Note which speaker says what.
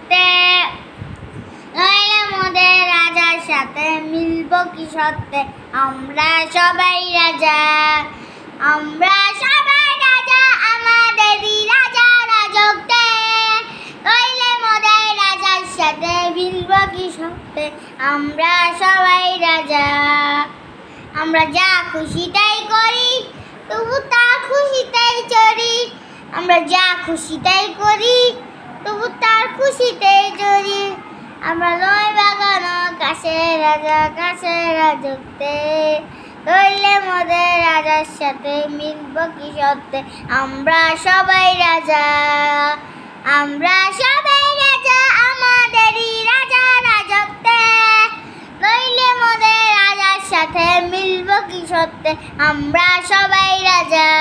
Speaker 1: করতে নইলে মোদের রাজার সাথে মিলব কি সত্যে আমরা সবাই রাজা আমরা সবাই রাজা আমাদেরই রাজা নইলে মোদের রাজার সাথে মিলব কি সত্যে আমরা সবাই রাজা আমরা যা খুশি তাই করি তবু তা তাই চড়ি আমরা যা খুশি তাই করি তবু আমরা লই বাগান কাছে রাজা কাছে রাজত্বে রইলে মোদের রাজার সাথে মিলব কি সত্যে আমরা সবাই রাজা আমরা সবাই রাজা আমাদেরই রাজা রাজত্বে রইলে মোদের রাজার সাথে মিলব কি সত্যে আমরা সবাই রাজা